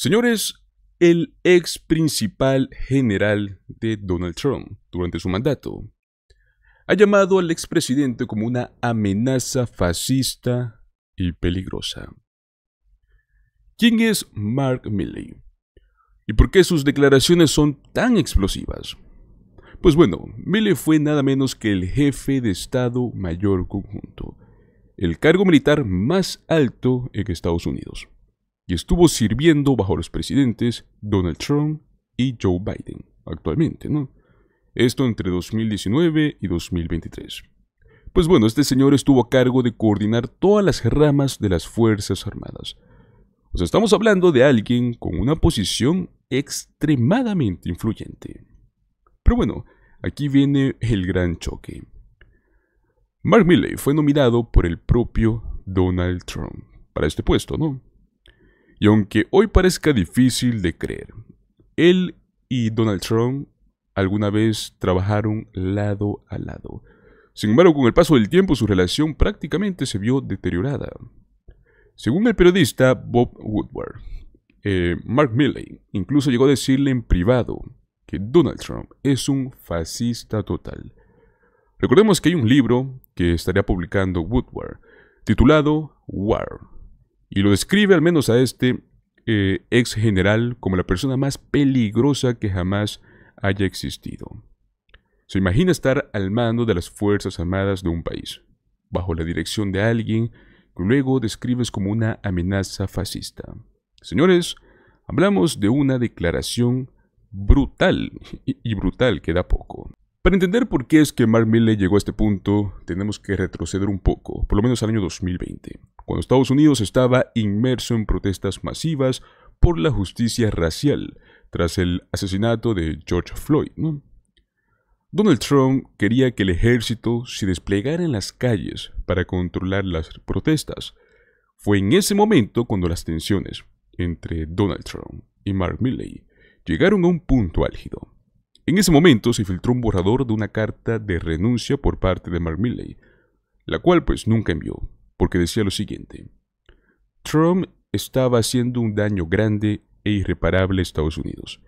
Señores, el ex principal general de Donald Trump durante su mandato ha llamado al expresidente como una amenaza fascista y peligrosa. ¿Quién es Mark Milley? ¿Y por qué sus declaraciones son tan explosivas? Pues bueno, Milley fue nada menos que el jefe de Estado Mayor Conjunto, el cargo militar más alto en Estados Unidos y estuvo sirviendo bajo los presidentes Donald Trump y Joe Biden actualmente, ¿no? Esto entre 2019 y 2023. Pues bueno, este señor estuvo a cargo de coordinar todas las ramas de las Fuerzas Armadas. O sea, estamos hablando de alguien con una posición extremadamente influyente. Pero bueno, aquí viene el gran choque. Mark Milley fue nominado por el propio Donald Trump para este puesto, ¿no? Y aunque hoy parezca difícil de creer, él y Donald Trump alguna vez trabajaron lado a lado. Sin embargo, con el paso del tiempo su relación prácticamente se vio deteriorada. Según el periodista Bob Woodward, eh, Mark Milley incluso llegó a decirle en privado que Donald Trump es un fascista total. Recordemos que hay un libro que estaría publicando Woodward titulado War, y lo describe al menos a este exgeneral, eh, ex general como la persona más peligrosa que jamás haya existido. Se imagina estar al mando de las Fuerzas Armadas de un país, bajo la dirección de alguien que luego describes como una amenaza fascista. Señores, hablamos de una declaración brutal y brutal que da poco. Para entender por qué es que Mark Milley llegó a este punto, tenemos que retroceder un poco, por lo menos al año 2020, cuando Estados Unidos estaba inmerso en protestas masivas por la justicia racial tras el asesinato de George Floyd. Donald Trump quería que el ejército se desplegara en las calles para controlar las protestas. Fue en ese momento cuando las tensiones entre Donald Trump y Mark Milley llegaron a un punto álgido. En ese momento se filtró un borrador de una carta de renuncia por parte de Mark Milley, la cual pues nunca envió, porque decía lo siguiente. Trump estaba haciendo un daño grande e irreparable a Estados Unidos.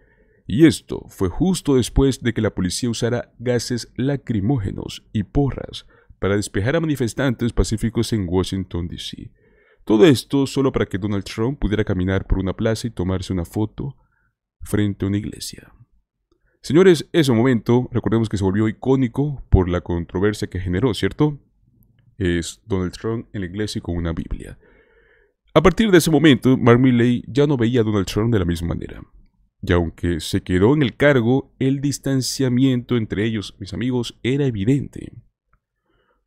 Y esto fue justo después de que la policía usara gases lacrimógenos y porras para despejar a manifestantes pacíficos en Washington, D.C. Todo esto solo para que Donald Trump pudiera caminar por una plaza y tomarse una foto frente a una iglesia. Señores, ese momento, recordemos que se volvió icónico por la controversia que generó, ¿cierto? Es Donald Trump en la iglesia con una Biblia. A partir de ese momento, Mark Milley ya no veía a Donald Trump de la misma manera. Y aunque se quedó en el cargo, el distanciamiento entre ellos, mis amigos, era evidente.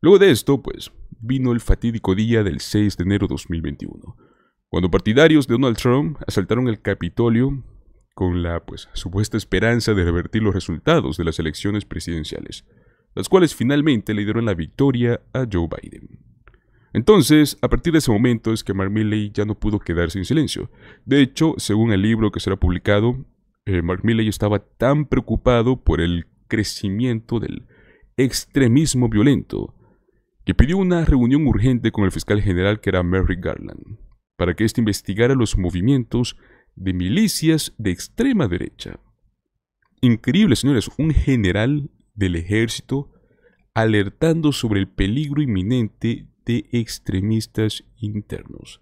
Luego de esto, pues, vino el fatídico día del 6 de enero de 2021, cuando partidarios de Donald Trump asaltaron el Capitolio con la pues, supuesta esperanza de revertir los resultados de las elecciones presidenciales, las cuales finalmente le dieron la victoria a Joe Biden. Entonces, a partir de ese momento es que Mark Milley ya no pudo quedarse en silencio. De hecho, según el libro que será publicado, eh, Mark Milley estaba tan preocupado por el crecimiento del extremismo violento que pidió una reunión urgente con el fiscal general que era Merrick Garland, para que éste investigara los movimientos de milicias de extrema derecha. Increíble, señores, un general del ejército alertando sobre el peligro inminente de extremistas internos.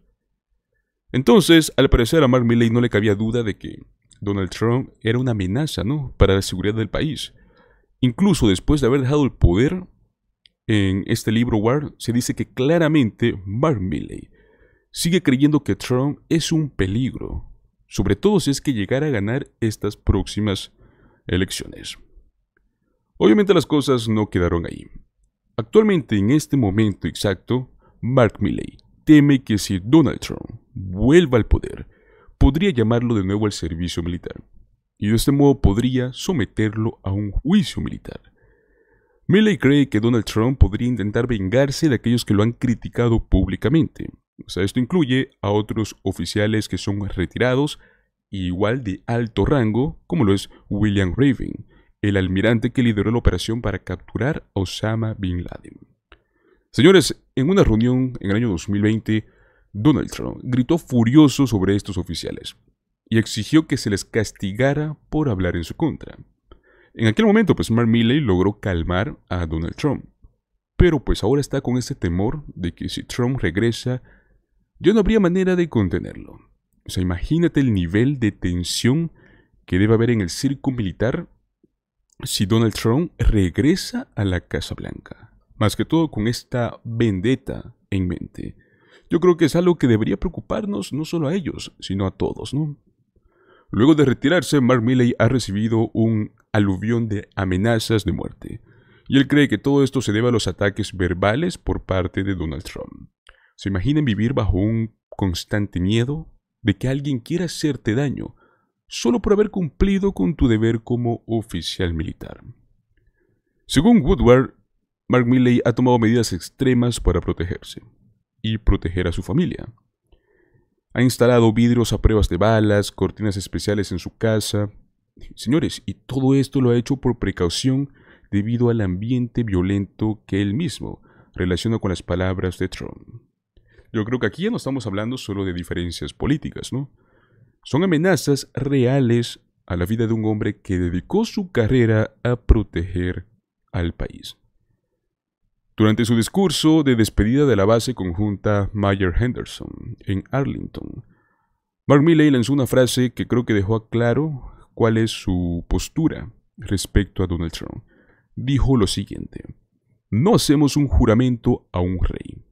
Entonces, al parecer a Mark Milley no le cabía duda de que Donald Trump era una amenaza ¿no? para la seguridad del país. Incluso después de haber dejado el poder, en este libro Ward se dice que claramente Mark Milley sigue creyendo que Trump es un peligro sobre todo si es que llegara a ganar estas próximas elecciones. Obviamente las cosas no quedaron ahí. Actualmente, en este momento exacto, Mark Milley teme que si Donald Trump vuelva al poder, podría llamarlo de nuevo al servicio militar, y de este modo podría someterlo a un juicio militar. Milley cree que Donald Trump podría intentar vengarse de aquellos que lo han criticado públicamente. esto incluye a otros oficiales que son retirados, igual de alto rango como lo es William Raven, el almirante que lideró la operación para capturar a Osama Bin Laden. Señores, en una reunión en el año 2020, Donald Trump gritó furioso sobre estos oficiales y exigió que se les castigara por hablar en su contra. En aquel momento, pues Mark Milley logró calmar a Donald Trump. Pero pues ahora está con ese temor de que si Trump regresa, ya no habría manera de contenerlo. O sea, imagínate el nivel de tensión que debe haber en el circo militar si Donald Trump regresa a la Casa Blanca. Más que todo con esta vendetta en mente. Yo creo que es algo que debería preocuparnos no solo a ellos, sino a todos, ¿no? Luego de retirarse, Mark Milley ha recibido un aluvión de amenazas de muerte, y él cree que todo esto se debe a los ataques verbales por parte de Donald Trump. ¿Se imaginan vivir bajo un constante miedo, de que alguien quiera hacerte daño solo por haber cumplido con tu deber como oficial militar. Según Woodward, Mark Milley ha tomado medidas extremas para protegerse y proteger a su familia. Ha instalado vidrios a pruebas de balas, cortinas especiales en su casa. Señores, y todo esto lo ha hecho por precaución debido al ambiente violento que él mismo relaciona con las palabras de Trump. Yo creo que aquí ya no estamos hablando solo de diferencias políticas, ¿no? Son amenazas reales a la vida de un hombre que dedicó su carrera a proteger al país. Durante su discurso de despedida de la base conjunta Mayer Henderson en Arlington, Mark Milley lanzó una frase que creo que dejó claro cuál es su postura respecto a Donald Trump. Dijo lo siguiente, no hacemos un juramento a un rey,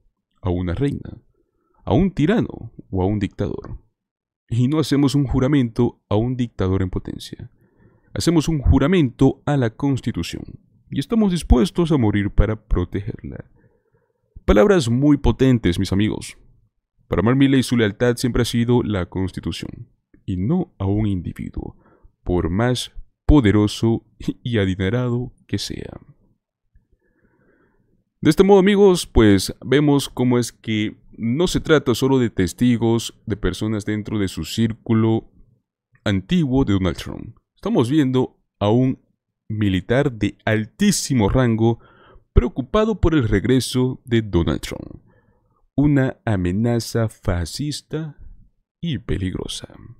a una reina, a un tirano o a un dictador. Y no hacemos un juramento a un dictador en potencia. Hacemos un juramento a la Constitución y estamos dispuestos a morir para protegerla. Palabras muy potentes, mis amigos. Para y su lealtad siempre ha sido la Constitución y no a un individuo, por más poderoso y adinerado que sea. De este modo amigos, pues vemos cómo es que no se trata solo de testigos, de personas dentro de su círculo antiguo de Donald Trump. Estamos viendo a un militar de altísimo rango preocupado por el regreso de Donald Trump, una amenaza fascista y peligrosa.